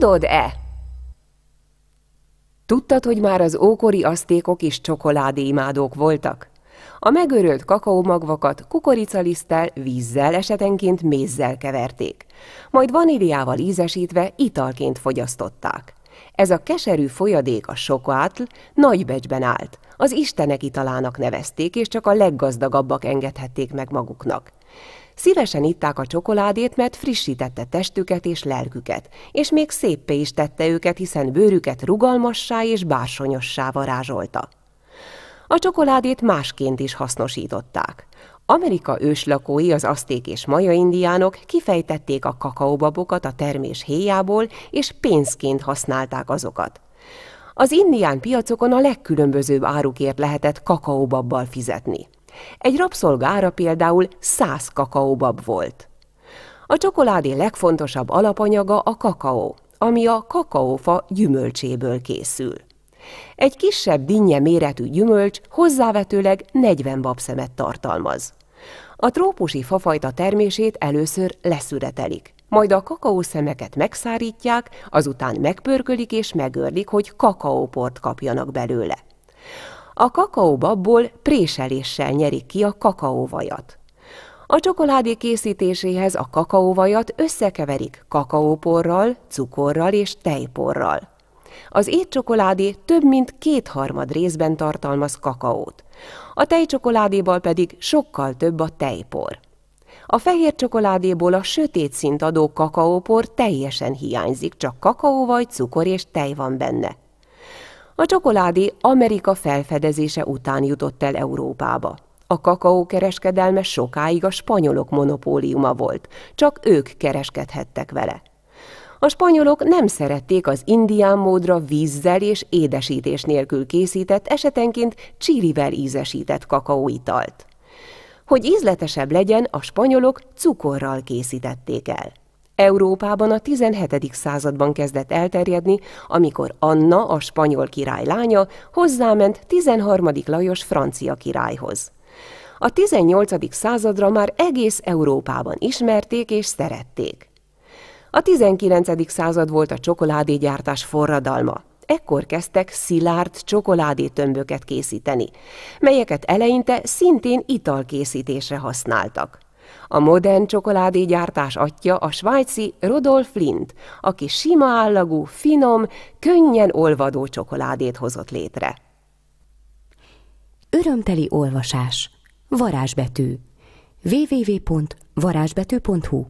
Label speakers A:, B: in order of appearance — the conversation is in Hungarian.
A: Tudod-e? Tudtad, hogy már az ókori asztékok is csokoládéimádók voltak? A megörölt kakaomagvakat kukoricalisztel, vízzel, esetenként mézzel keverték, majd vaníliával ízesítve italként fogyasztották. Ez a keserű folyadék a sokátl nagybecsben állt, az istenek italának nevezték, és csak a leggazdagabbak engedhették meg maguknak. Szívesen itták a csokoládét, mert frissítette testüket és lelküket, és még széppé is tette őket, hiszen bőrüket rugalmassá és bársonyossá varázsolta. A csokoládét másként is hasznosították. Amerika őslakói, az aszték és maja indiánok kifejtették a kakaóbabokat a termés héjából, és pénzként használták azokat. Az indián piacokon a legkülönbözőbb árukért lehetett kakaóbabbal fizetni. Egy rabszolgára például száz kakaóbab volt. A csokoládé legfontosabb alapanyaga a kakaó, ami a kakaófa gyümölcséből készül. Egy kisebb dinnye méretű gyümölcs hozzávetőleg 40 babszemet tartalmaz. A trópusi fafajta termését először leszüretelik, majd a kakaószemeket megszárítják, azután megpörkölik és megörlik, hogy kakaóport kapjanak belőle. A kakaóbabból préseléssel nyerik ki a kakaóvajat. A csokoládé készítéséhez a kakaóvajat összekeverik kakaóporral, cukorral és tejporral. Az étcsokoládé több mint kétharmad részben tartalmaz kakaót, a tejcsokoládéból pedig sokkal több a tejpor. A fehér csokoládéból a sötét szint adó kakaópor teljesen hiányzik, csak kakaóvaj, cukor és tej van benne. A csokoládé Amerika felfedezése után jutott el Európába. A kakaó kereskedelme sokáig a spanyolok monopóliuma volt, csak ők kereskedhettek vele. A spanyolok nem szerették az indián módra vízzel és édesítés nélkül készített, esetenként csirivel ízesített kakaóitalt. Hogy ízletesebb legyen, a spanyolok cukorral készítették el. Európában a 17. században kezdett elterjedni, amikor Anna, a spanyol király lánya, hozzáment 13. Lajos francia királyhoz. A 18. századra már egész Európában ismerték és szerették. A 19. század volt a csokoládégyártás forradalma. Ekkor kezdtek szilárd csokoládétömböket készíteni, melyeket eleinte szintén italkészítésre használtak. A modern csokoládégyártás atya a svájci Rodolf Lind, aki sima állagú, finom, könnyen olvadó csokoládét hozott létre. Örömteli olvasás. Varázsbetű. www.varázsbetű.hu